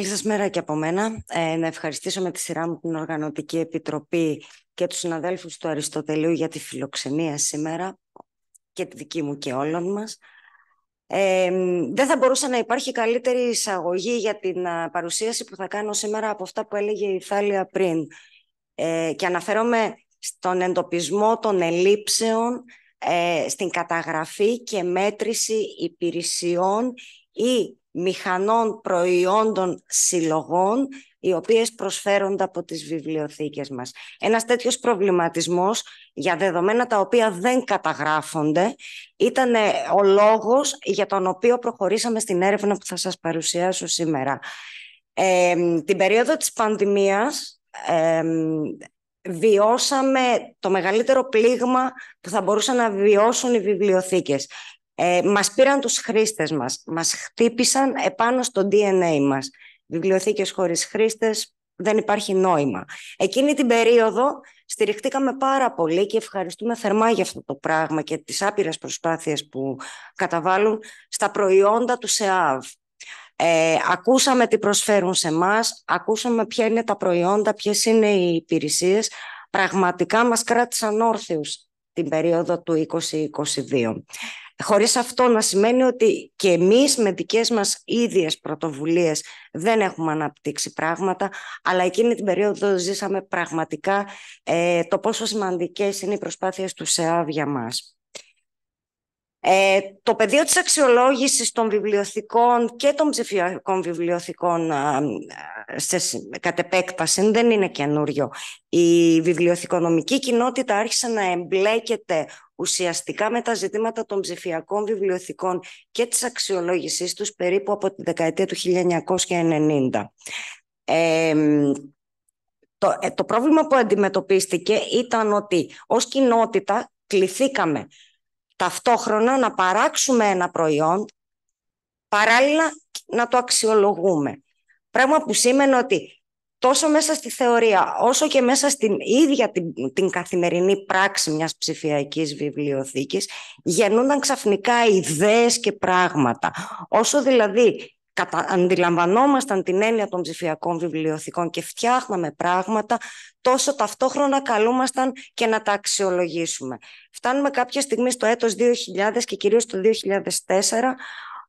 Καλή σας μέρα και από μένα. Ε, να ευχαριστήσω με τη σειρά μου την Οργανωτική Επιτροπή και τους συναδέλφους του Αριστοτελείου για τη φιλοξενία σήμερα και τη δική μου και όλων μας. Ε, δεν θα μπορούσε να υπάρχει καλύτερη εισαγωγή για την παρουσίαση που θα κάνω σήμερα από αυτά που έλεγε η Θάλια πριν. Ε, και αναφέρομαι στον εντοπισμό των ελλείψεων, στην καταγραφή και μέτρηση υπηρεσιών ή μηχανών προϊόντων συλλογών οι οποίες προσφέρονται από τις βιβλιοθήκες μας. Ένας τέτοιος προβληματισμός για δεδομένα τα οποία δεν καταγράφονται ήταν ε, ο λόγος για τον οποίο προχωρήσαμε στην έρευνα που θα σας παρουσιάσω σήμερα. Ε, την περίοδο της πανδημίας ε, βιώσαμε το μεγαλύτερο πλήγμα που θα μπορούσαν να βιώσουν οι βιβλιοθήκες. Ε, μας πήραν τους χρήστες μας, μας χτύπησαν επάνω στο DNA μας. Βιβλιοθήκες χωρίς χρήστες, δεν υπάρχει νόημα. Εκείνη την περίοδο στηριχτήκαμε πάρα πολύ και ευχαριστούμε θερμά για αυτό το πράγμα και τις άπειρες προσπάθειες που καταβάλουν στα προϊόντα του ΣΕΑΒ. Ε, ακούσαμε τι προσφέρουν σε εμά, ακούσαμε ποια είναι τα προϊόντα, ποιες είναι οι υπηρεσίες. Πραγματικά μας κράτησαν όρθιους την περίοδο του 2022. Χωρίς αυτό να σημαίνει ότι και εμείς με δικές μας ίδιες πρωτοβουλίες δεν έχουμε αναπτύξει πράγματα, αλλά εκείνη την περίοδο ζήσαμε πραγματικά ε, το πόσο σημαντικές είναι οι προσπάθειες του ΣΕΑΒ για μας. Ε, το πεδίο της αξιολόγησης των βιβλιοθηκών και των ψηφιακών βιβλιοθηκών σε, κατ' επέκταση δεν είναι καινούριο. Η βιβλιοθηκονομική κοινότητα άρχισε να εμπλέκεται ουσιαστικά με τα ζητήματα των ψηφιακών βιβλιοθηκών και της αξιολόγησής τους περίπου από τη δεκαετία του 1990. το, ε, το πρόβλημα που αντιμετωπίστηκε ήταν ότι ως κοινότητα κληθήκαμε ταυτόχρονα να παράξουμε ένα προϊόν, παράλληλα να το αξιολογούμε. Πράγμα που σήμαινε ότι τόσο μέσα στη θεωρία, όσο και μέσα στην ίδια την, την καθημερινή πράξη μιας ψηφιακής βιβλιοθήκης, γεννούνταν ξαφνικά ιδέες και πράγματα. Όσο δηλαδή κατα... αντιλαμβανόμασταν την έννοια των ψηφιακών βιβλιοθηκών και φτιάχναμε πράγματα, τόσο ταυτόχρονα καλούμασταν και να τα αξιολογήσουμε. Φτάνουμε κάποια στιγμή στο έτος 2000 και κυρίως το 2004,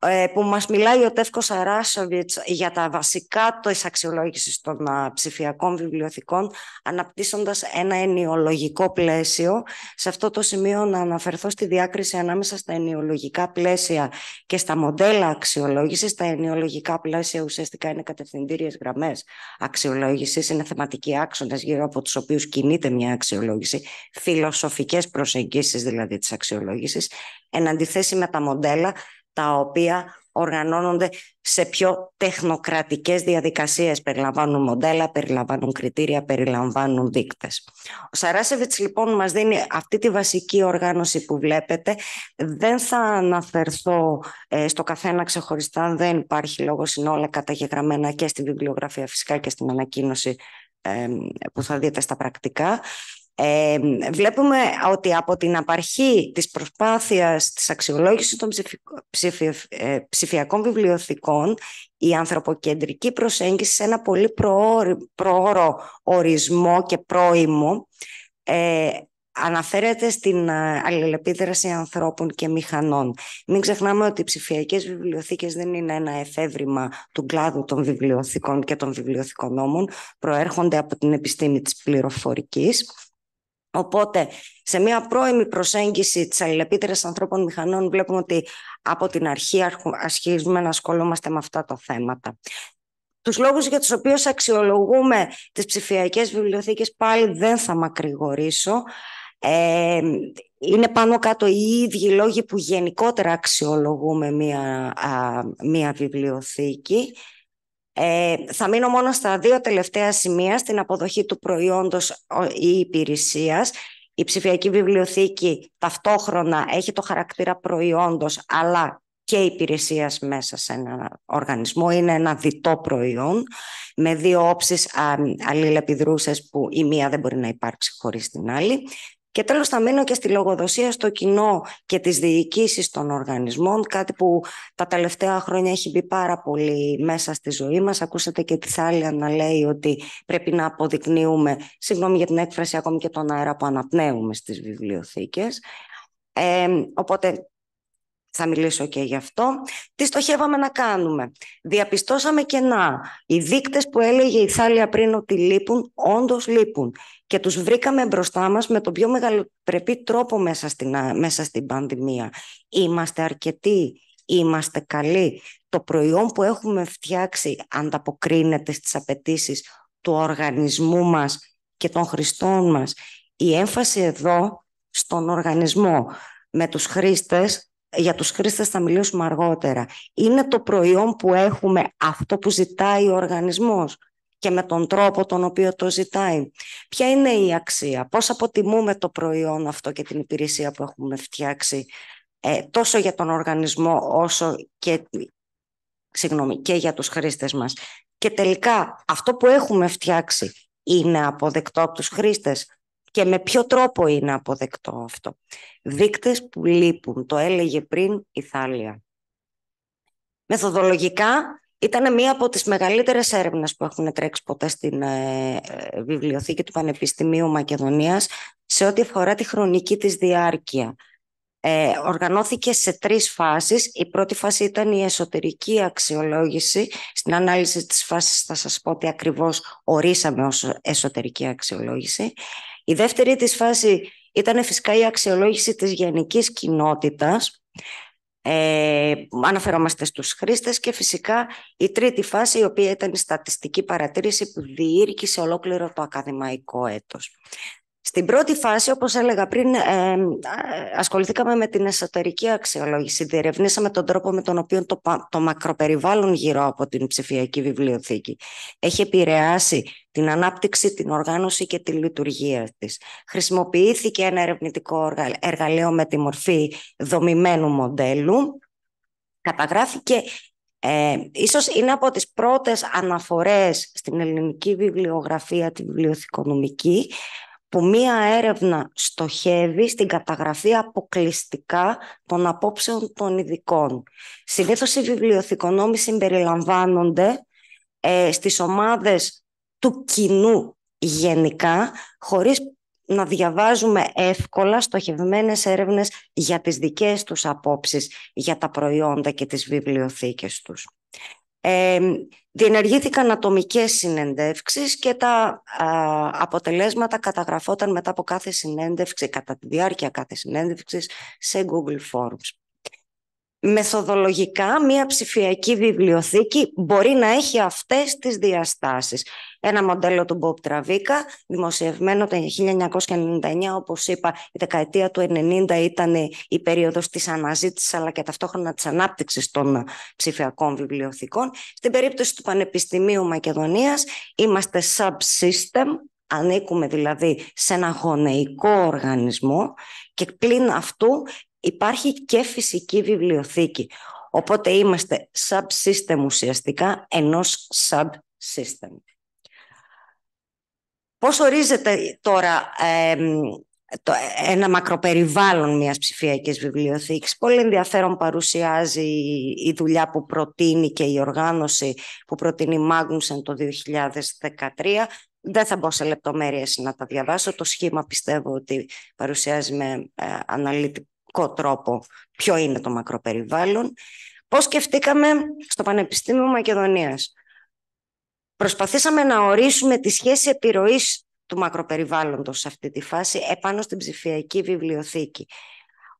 ε, που μας μιλάει ο Τεύκος Αράσοβιτς για τα βασικά της αξιολόγησης των ψηφιακών βιβλιοθηκών, αναπτύσσοντας ένα ενιολογικό πλαίσιο. Σε αυτό το σημείο να αναφερθώ στη διάκριση ανάμεσα στα ενιολογικά πλαίσια και στα μοντέλα αξιολόγησης. Τα ενιολογικά πλαίσια ουσιαστικά είναι κατευθυντήριες γραμμές αξιολόγησης, είναι θεματικοί άξονες γύρω από τους οποίους κινείται μια αξιολόγηση, φιλοσοφικές προσεγγίσεις δηλαδή της αξιολόγησης, εν αντιθέσει με τα μοντέλα τα οποία οργανώνονται σε πιο τεχνοκρατικές διαδικασίες. Περιλαμβάνουν μοντέλα, περιλαμβάνουν κριτήρια, περιλαμβάνουν δείκτες. Ο Σαράσεβιτς λοιπόν μας δίνει αυτή τη βασική οργάνωση που βλέπετε. Δεν θα αναφερθώ ε, στο καθένα ξεχωριστά, δεν υπάρχει λόγος, είναι όλα καταγεγραμμένα και στη βιβλιογραφία φυσικά και στην ανακοίνωση ε, που θα δείτε στα πρακτικά βλέπουμε ότι από την απαρχή της προσπάθειας της αξιολόγησης των ε, ψηφιακών βιβλιοθηκών η ανθρωποκεντρική προσέγγιση σε ένα πολύ προώρο ορισμό και πρόημο ε, αναφέρεται στην ε, αλληλεπίδραση ανθρώπων και μηχανών. Μην ξεχνάμε ότι οι ψηφιακές βιβλιοθήκες δεν είναι ένα εφεύρημα του κλάδου των βιβλιοθηκών και των βιβλιοθηκονόμων, προέρχονται από την επιστήμη της πληροφορικής Οπότε, σε μια πρώιμη προσέγγιση της αλληλεπίδρασης ανθρώπων μηχανών, βλέπουμε ότι από την αρχή ασχίζουμε να ασχολούμαστε με αυτά τα θέματα. Τους λόγους για τους οποίους αξιολογούμε τις ψηφιακές βιβλιοθήκες πάλι δεν θα μακρηγορήσω. Ε, είναι πάνω κάτω οι ίδιοι λόγοι που γενικότερα αξιολογούμε μία, μία βιβλιοθήκη. Ε, θα μείνω μόνο στα δύο τελευταία σημεία, στην αποδοχή του προϊόντος ή υπηρεσίας. Η ψηφιακή βιβλιοθήκη ταυτόχρονα έχει το χαρακτήρα προϊόντος, αλλά και υπηρεσίας μέσα σε έναν οργανισμό. Είναι ένα διτό προϊόν με δύο όψεις αλληλεπιδρούσες που η μία δεν μπορεί να υπάρξει χωρίς την άλλη. Και τέλος θα μείνω και στη λογοδοσία στο κοινό και τις διοικήσεις των οργανισμών, κάτι που τα τελευταία χρόνια έχει μπει πάρα πολύ μέσα στη ζωή μας. Ακούσατε και τη Θάλια να λέει ότι πρέπει να αποδεικνύουμε, συγγνώμη για την έκφραση, ακόμη και τον αέρα που αναπνέουμε στις βιβλιοθήκες. Ε, οπότε θα μιλήσω και γι' αυτό, τι στοχεύαμε να κάνουμε. Διαπιστώσαμε και να. Οι δείκτες που έλεγε η Θάλια πριν ότι λείπουν, όντως λείπουν. Και τους βρήκαμε μπροστά μας με τον πιο μεγαλοπρεπή τρόπο μέσα στην, μέσα στην πανδημία. Είμαστε αρκετοί, είμαστε καλοί. Το προϊόν που έχουμε φτιάξει ανταποκρίνεται στις απαιτήσεις του οργανισμού μας και των χρηστών μας. Η έμφαση εδώ στον οργανισμό με τους χρήστες για τους χρήστες θα μιλήσουμε αργότερα. Είναι το προϊόν που έχουμε αυτό που ζητάει ο οργανισμός και με τον τρόπο τον οποίο το ζητάει. Ποια είναι η αξία, πώς αποτιμούμε το προϊόν αυτό και την υπηρεσία που έχουμε φτιάξει ε, τόσο για τον οργανισμό όσο και, συγγνώμη, και για τους χρήστες μας. Και τελικά αυτό που έχουμε φτιάξει είναι αποδεκτό από τους χρήστες και με ποιο τρόπο είναι αποδεκτό αυτό. Ναι. Δείκτες που λείπουν, το έλεγε πριν η Θάλια. Μεθοδολογικά ήταν μία από τις μεγαλύτερες έρευνες που έχουν τρέξει ποτέ στην ε, ε, βιβλιοθήκη του Πανεπιστημίου Μακεδονίας σε ό,τι αφορά τη χρονική της διάρκεια. Ε, οργανώθηκε σε τρεις φάσεις. Η πρώτη φάση ήταν η εσωτερική αξιολόγηση. Στην ανάλυση της φάσης θα σας πω ότι ακριβώς ορίσαμε ως εσωτερική αξιολόγηση. Η δεύτερη της φάση ήταν φυσικά η αξιολόγηση της γενικής κοινότητας. Ε, αναφερόμαστε στους χρήστες και φυσικά η τρίτη φάση η οποία ήταν η στατιστική παρατήρηση που διήρκησε ολόκληρο το ακαδημαϊκό έτος. Στην πρώτη φάση, όπως έλεγα πριν, ασχοληθήκαμε με την εσωτερική αξιολόγηση. Διερευνήσαμε τον τρόπο με τον οποίο το, το μακροπεριβάλλον γύρω από την ψηφιακή βιβλιοθήκη έχει επηρεάσει την ανάπτυξη, την οργάνωση και τη λειτουργία της. Χρησιμοποιήθηκε ένα ερευνητικό εργαλείο με τη μορφή δομημένου μοντέλου. Καταγράφηκε ε, ίσως είναι από τις πρώτες αναφορές στην ελληνική βιβλιογραφία, τη βιβλιοθηκονομική, που μία έρευνα στοχεύει στην καταγραφή αποκλειστικά των απόψεων των ειδικών. Συνήθως οι βιβλιοθηκονόμοι συμπεριλαμβάνονται ε, στις ομάδες του κοινού γενικά, χωρίς να διαβάζουμε εύκολα στοχευμένες έρευνες για τις δικές τους απόψεις, για τα προϊόντα και τις βιβλιοθήκες τους. Ε, διενεργήθηκαν ατομικές συνεντεύξεις και τα αποτελέσματα καταγραφόταν μετά από κάθε συνέντευξη, κατά τη διάρκεια κάθε συνέντευξης, σε Google Forms μεθοδολογικά μια ψηφιακή βιβλιοθήκη μπορεί να έχει αυτές τις διαστάσεις. Ένα μοντέλο του Μπομπ Τραβίκα, δημοσιευμένο το 1999, όπως είπα, η δεκαετία του 90 ήταν η περίοδος της αναζήτησης, αλλά και ταυτόχρονα της ανάπτυξης των ψηφιακών βιβλιοθήκων. Στην περίπτωση του Πανεπιστημίου Μακεδονίας, είμαστε subsystem, ανήκουμε δηλαδή σε ένα γονεϊκό οργανισμό και πλην αυτού υπάρχει και φυσική βιβλιοθήκη. Οπότε είμαστε subsystem ουσιαστικά ενός subsystem. Πώς ορίζεται τώρα ένα μακροπεριβάλλον μιας ψηφιακής βιβλιοθήκης. Πολύ ενδιαφέρον παρουσιάζει η δουλειά που προτείνει και η οργάνωση που προτείνει η Magnusen το 2013. Δεν θα μπω σε λεπτομέρειες να τα διαβάσω. Το σχήμα πιστεύω ότι παρουσιάζει με ε, τρόπο ποιο είναι το μακροπεριβάλλον, πώς σκεφτήκαμε στο Πανεπιστήμιο Μακεδονίας. Προσπαθήσαμε να ορίσουμε τη σχέση επιρροής του μακροπεριβάλλοντος σε αυτή τη φάση επάνω στην ψηφιακή βιβλιοθήκη.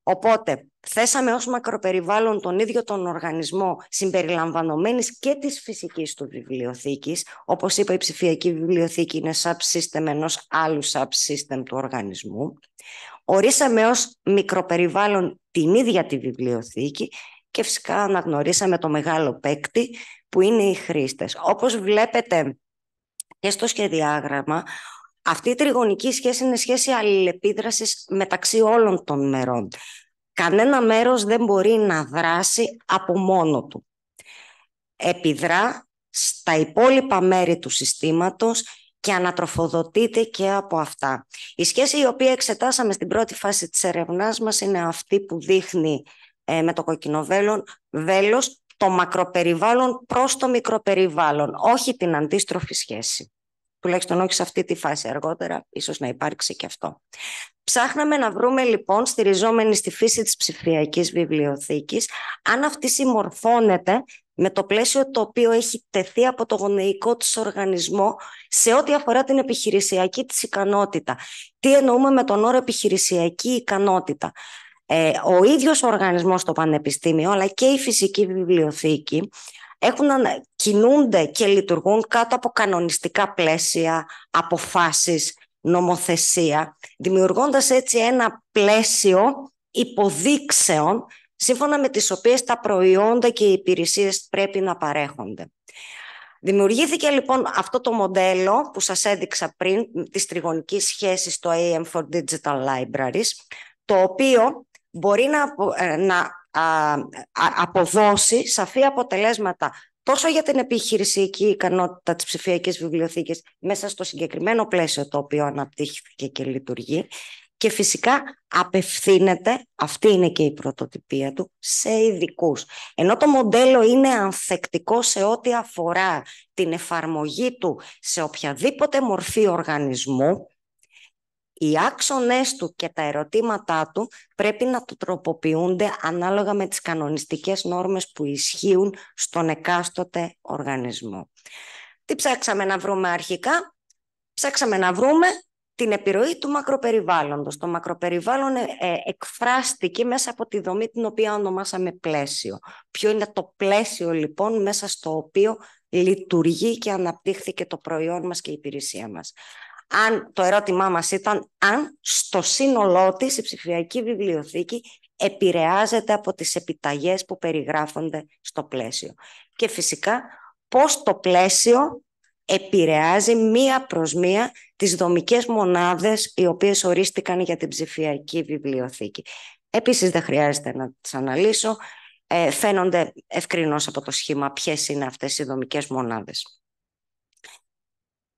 Οπότε, θέσαμε ως μακροπεριβάλλον τον ίδιο τον οργανισμό συμπεριλαμβανομένης και της φυσικής του βιβλιοθήκης. Όπως είπα, η ψηφιακή βιβλιοθήκη είναι subsystem ενός άλλου subsystem του οργανισμού. Ορίσαμε ως μικροπεριβάλλον την ίδια τη βιβλιοθήκη και φυσικά αναγνωρίσαμε το μεγάλο παίκτη που είναι οι χρήστες. Όπως βλέπετε και στο σχεδιάγραμμα, αυτή η τριγωνική σχέση είναι σχέση αλληλεπίδρασης μεταξύ όλων των μερών. Κανένα μέρος δεν μπορεί να δράσει από μόνο του. Επιδρά στα υπόλοιπα μέρη του συστήματος και ανατροφοδοτείται και από αυτά. Η σχέση η οποία εξετάσαμε στην πρώτη φάση της ερευνάς μας είναι αυτή που δείχνει ε, με το κοκκινό βέλος το μακροπεριβάλλον προς το μικροπεριβάλλον, όχι την αντίστροφη σχέση. Τουλάχιστον όχι σε αυτή τη φάση αργότερα, ίσως να υπάρξει και αυτό. Ψάχναμε να βρούμε λοιπόν, στηριζόμενοι στη φύση της ψηφιακής βιβλιοθήκης, αν αυτή συμμορφώνεται με το πλαίσιο το οποίο έχει τεθεί από το γονεϊκό της οργανισμό σε ό,τι αφορά την επιχειρησιακή της ικανότητα. Τι εννοούμε με τον όρο επιχειρησιακή ικανότητα. Ε, ο ίδιος ο οργανισμός στο Πανεπιστήμιο, αλλά και η φυσική βιβλιοθήκη, έχουν, κινούνται και λειτουργούν κάτω από κανονιστικά πλαίσια, αποφάσεις, νομοθεσία, δημιουργώντας έτσι ένα πλαίσιο υποδείξεων σύμφωνα με τις οποίες τα προϊόντα και οι υπηρεσίες πρέπει να παρέχονται. Δημιουργήθηκε λοιπόν αυτό το μοντέλο που σας έδειξα πριν, της τριγωνικής σχέσης στο AM for Digital Libraries, το οποίο μπορεί να, ε, να αποδώσει σαφή αποτελέσματα τόσο για την επιχειρησιακή ικανότητα της ψηφιακής βιβλιοθήκης μέσα στο συγκεκριμένο πλαίσιο το οποίο αναπτύχθηκε και λειτουργεί, και φυσικά απευθύνεται, αυτή είναι και η πρωτοτυπία του, σε ειδικούς. Ενώ το μοντέλο είναι ανθεκτικό σε ό,τι αφορά την εφαρμογή του σε οποιαδήποτε μορφή οργανισμού, οι άξονες του και τα ερωτήματά του πρέπει να του τροποποιούνται ανάλογα με τις κανονιστικές νόρμες που ισχύουν στον εκάστοτε οργανισμό. Τι ψάξαμε να βρούμε αρχικά? Ψάξαμε να βρούμε την επιρροή του μακροπεριβάλλοντος. Το μακροπεριβάλλον ε, ε, εκφράστηκε μέσα από τη δομή την οποία ονομάσαμε πλαίσιο. Ποιο είναι το πλαίσιο λοιπόν μέσα στο οποίο λειτουργεί και αναπτύχθηκε το προϊόν μας και η υπηρεσία μας. Αν το ερώτημά μας ήταν αν στο σύνολό της η ψηφιακή βιβλιοθήκη επηρεάζεται από τις επιταγές που περιγράφονται στο πλαίσιο. Και φυσικά πώς το πλαίσιο επηρεάζει μία προς μία τις δομικές μονάδες οι οποίες ορίστηκαν για την ψηφιακή βιβλιοθήκη. Επίσης δεν χρειάζεται να τις αναλύσω. Ε, φαίνονται ευκρινώς από το σχήμα ποιες είναι αυτές οι δομικές μονάδες.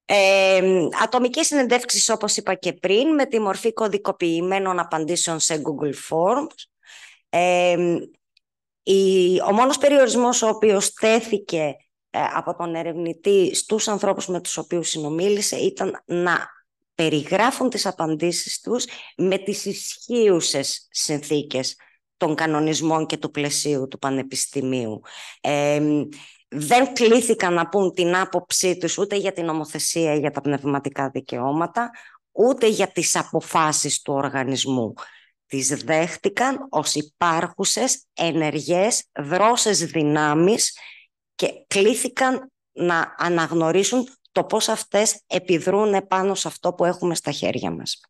Ε, ατομικές συνεντεύξεις, όπως είπα και πριν, με τη μορφή κωδικοποιημένων απαντήσεων σε Google Forms. Ε, η, ο μόνος περιορισμός ο οποίος τέθηκε ε, από τον ερευνητή στους ανθρώπους με τους οποίους συνομίλησε ήταν να περιγράφουν τις απαντήσεις τους με τις ισχύουσες συνθήκες των κανονισμών και του πλαισίου του Πανεπιστημίου. δεν κλήθηκαν να πούν την άποψή τους ούτε για την ομοθεσία για τα πνευματικά δικαιώματα, ούτε για τις αποφάσεις του οργανισμού. Τις δέχτηκαν ως υπάρχουσες, ενεργές, δρόσες δυνάμεις και κλήθηκαν να αναγνωρίσουν το πώς αυτές επιδρούν πάνω σε αυτό που έχουμε στα χέρια μας.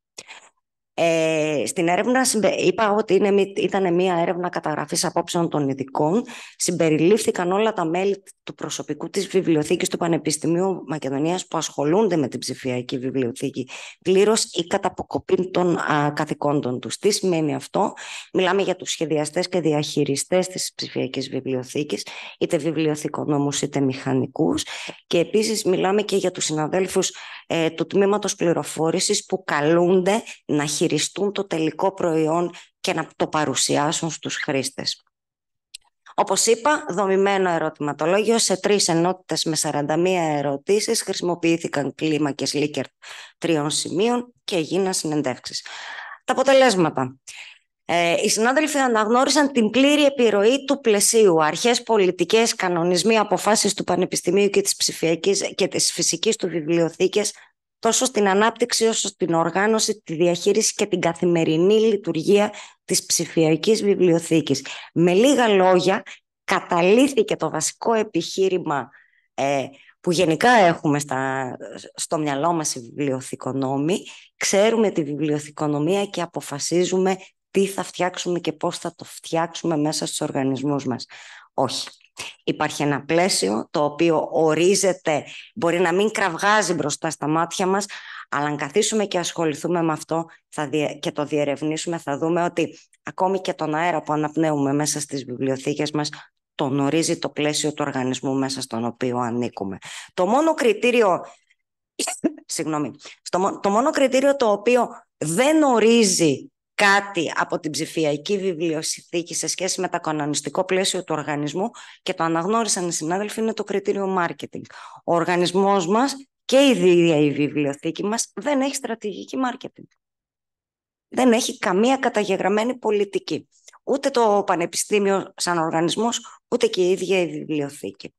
Ε, στην έρευνα είπα ότι είναι, ήταν μια έρευνα καταγραφής απόψεων των ειδικών. Συμπεριλήφθηκαν όλα τα μέλη του προσωπικού της Βιβλιοθήκης του Πανεπιστημίου Μακεδονίας που ασχολούνται με την ψηφιακή βιβλιοθήκη πλήρως ή κατά αποκοπή των α, καθηκόντων τους. Τι σημαίνει αυτό. Μιλάμε για τους σχεδιαστές και διαχειριστές της ψηφιακής βιβλιοθήκης, είτε βιβλιοθηκονόμους είτε μηχανικούς. Και επίσης μιλάμε και για τους συναδέλφους ε, του Τμήματος Πληροφόρησης που καλούνται να το τελικό προϊόν και να το παρουσιάσουν στους χρήστες. Όπως είπα, δομημένο ερωτηματολόγιο σε τρεις ενότητες με 41 ερωτήσεις, χρησιμοποιήθηκαν κλίμακες Likert τριών σημείων και έγιναν συνεντεύξεις. Τα αποτελέσματα. Ε, οι συνάδελφοι αναγνώρισαν την πλήρη επιρροή του πλαισίου, αρχές, πολιτικές, κανονισμοί, αποφάσεις του Πανεπιστημίου και της ψηφιακής και της φυσικής του βιβλιοθήκες τόσο στην ανάπτυξη όσο στην οργάνωση, τη διαχείριση και την καθημερινή λειτουργία της ψηφιακής βιβλιοθήκης. Με λίγα λόγια, καταλήθηκε το βασικό επιχείρημα ε, που γενικά έχουμε στα, στο μυαλό μας η βιβλιοθηκονόμοι. Ξέρουμε τη βιβλιοθηκονομία και αποφασίζουμε τι θα φτιάξουμε και πώς θα το φτιάξουμε μέσα στους οργανισμούς μας. Όχι. Υπάρχει ένα πλαίσιο το οποίο ορίζεται, μπορεί να μην κραυγάζει μπροστά στα μάτια μας, αλλά αν καθίσουμε και ασχοληθούμε με αυτό θα και το διερευνήσουμε, θα δούμε ότι ακόμη και τον αέρα που αναπνέουμε μέσα στις βιβλιοθήκες μας τον ορίζει το πλαίσιο του οργανισμού μέσα στον οποίο ανήκουμε. Το μόνο κριτήριο, συγγνώμη, το μόνο κριτήριο το οποίο δεν ορίζει κάτι από την ψηφιακή βιβλιοσυθήκη σε σχέση με το κανονιστικό πλαίσιο του οργανισμού και το αναγνώρισαν οι συνάδελφοι είναι το κριτήριο marketing. Ο οργανισμός μας και η ίδια η βιβλιοθήκη μας δεν έχει στρατηγική marketing. Δεν έχει καμία καταγεγραμμένη πολιτική. Ούτε το Πανεπιστήμιο σαν οργανισμός, ούτε και η ίδια η βιβλιοθήκη.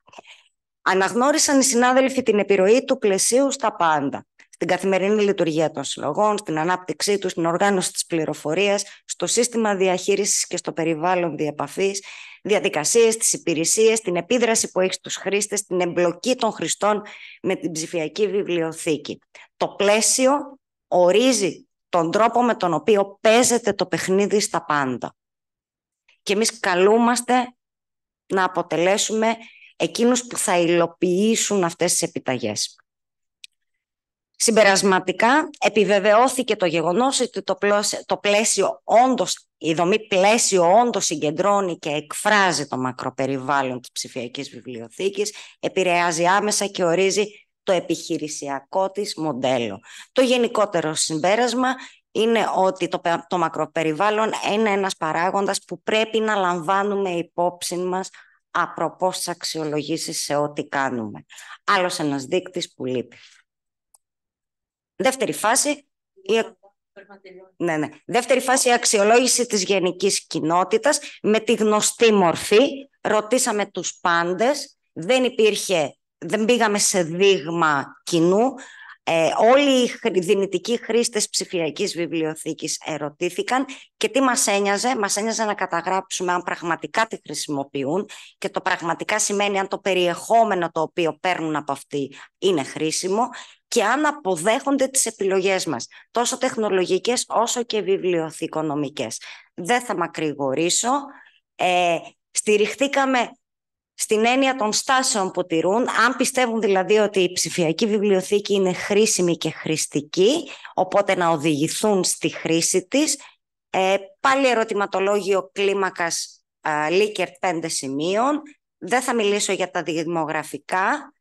Αναγνώρισαν οι συνάδελφοι την επιρροή του πλαισίου στα πάντα στην καθημερινή λειτουργία των συλλογών, στην ανάπτυξή τους, στην οργάνωση της πληροφορίας, στο σύστημα διαχείρισης και στο περιβάλλον διαπαφής, διαδικασίες, τις υπηρεσίες, την επίδραση που έχει στους χρήστες, την εμπλοκή των χρηστών με την ψηφιακή βιβλιοθήκη. Το πλαίσιο ορίζει τον τρόπο με τον οποίο παίζεται το παιχνίδι στα πάντα. Και εμείς καλούμαστε να αποτελέσουμε εκείνους που θα υλοποιήσουν αυτές τις επιταγές. Συμπερασματικά επιβεβαιώθηκε το γεγονός ότι το πλαίσιο, το η δομή πλαίσιο όντως συγκεντρώνει και εκφράζει το μακροπεριβάλλον της ψηφιακής βιβλιοθήκης, επηρεάζει άμεσα και ορίζει το επιχειρησιακό της μοντέλο. Το γενικότερο συμπέρασμα είναι ότι το, το μακροπεριβάλλον είναι ένας παράγοντας που πρέπει να λαμβάνουμε υπόψη μας απροπώς τις αξιολογήσεις σε ό,τι κάνουμε. Άλλος ένας δείκτης που λείπει. Δεύτερη φάση, η... Ναι, ναι. Δεύτερη φάση, αξιολόγηση της γενικής κοινότητας με τη γνωστή μορφή. Ρωτήσαμε τους πάντες, δεν υπήρχε, δεν πήγαμε σε δείγμα κοινού. Ε, όλοι οι δυνητικοί χρήστες ψηφιακής βιβλιοθήκης ερωτήθηκαν και τι μας ένοιαζε. Μας ένοιαζε να καταγράψουμε αν πραγματικά τη χρησιμοποιούν και το πραγματικά σημαίνει αν το περιεχόμενο το οποίο παίρνουν από αυτή είναι χρήσιμο και αν αποδέχονται τις επιλογές μας, τόσο τεχνολογικές όσο και βιβλιοθηκονομικές. Δεν θα μακρηγορήσω. Ε, στηριχθήκαμε στην έννοια των στάσεων που τηρούν, αν πιστεύουν δηλαδή ότι η ψηφιακή βιβλιοθήκη είναι χρήσιμη και χρηστική, οπότε να οδηγηθούν στη χρήση της. Ε, πάλι ερωτηματολόγιο κλίμακας ε, 5 σημείων. Δεν θα μιλήσω για τα δημογραφικά.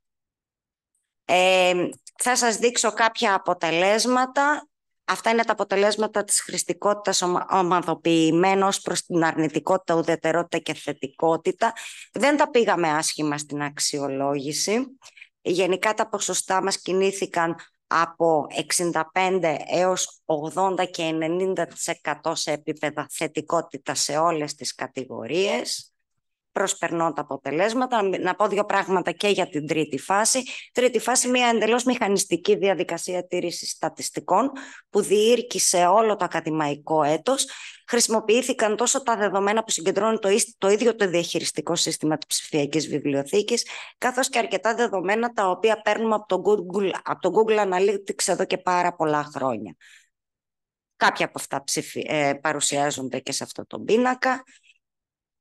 Ε, θα σας δείξω κάποια αποτελέσματα. Αυτά είναι τα αποτελέσματα της χρηστικότητας ομαδοποιημένος προς την αρνητικότητα, ουδετερότητα και θετικότητα. Δεν τα πήγαμε άσχημα στην αξιολόγηση. Γενικά τα ποσοστά μας κινήθηκαν από 65 έως 80 και 90% σε επίπεδα θετικότητα σε όλες τις κατηγορίες προσπερνώ τα αποτελέσματα. Να πω δύο πράγματα και για την τρίτη φάση. Τρίτη φάση, μια εντελώς μηχανιστική διαδικασία τήρησης στατιστικών που διήρκησε όλο το ακαδημαϊκό έτος. Χρησιμοποιήθηκαν τόσο τα δεδομένα που συγκεντρώνει το, το ίδιο το διαχειριστικό σύστημα της ψηφιακής βιβλιοθήκης, καθώς και αρκετά δεδομένα τα οποία παίρνουμε από το Google, από το Google Analytics εδώ και πάρα πολλά χρόνια. Κάποια από αυτά ε, παρουσιάζονται και σε αυτό το πίνακα.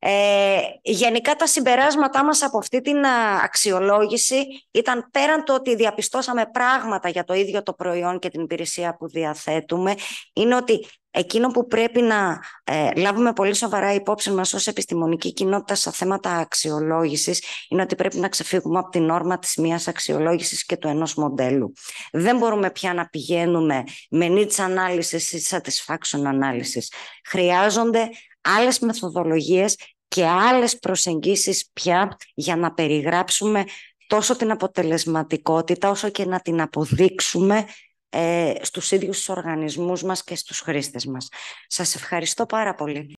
Ε, γενικά τα συμπεράσματά μας από αυτή την αξιολόγηση ήταν πέραν το ότι διαπιστώσαμε πράγματα για το ίδιο το προϊόν και την υπηρεσία που διαθέτουμε, είναι ότι εκείνο που πρέπει να ε, λάβουμε πολύ σοβαρά υπόψη μας ως επιστημονική κοινότητα στα θέματα αξιολόγησης είναι ότι πρέπει να ξεφύγουμε από την όρμα της μίας αξιολόγησης και του ενός μοντέλου. Δεν μπορούμε πια να πηγαίνουμε με needs analysis ή satisfaction analysis. Χρειάζονται άλλες μεθοδολογίες και άλλες προσεγγίσεις πια για να περιγράψουμε τόσο την αποτελεσματικότητα όσο και να την αποδείξουμε ε, στους ίδιους τους οργανισμούς μας και στους χρήστες μας. Σας ευχαριστώ πάρα πολύ.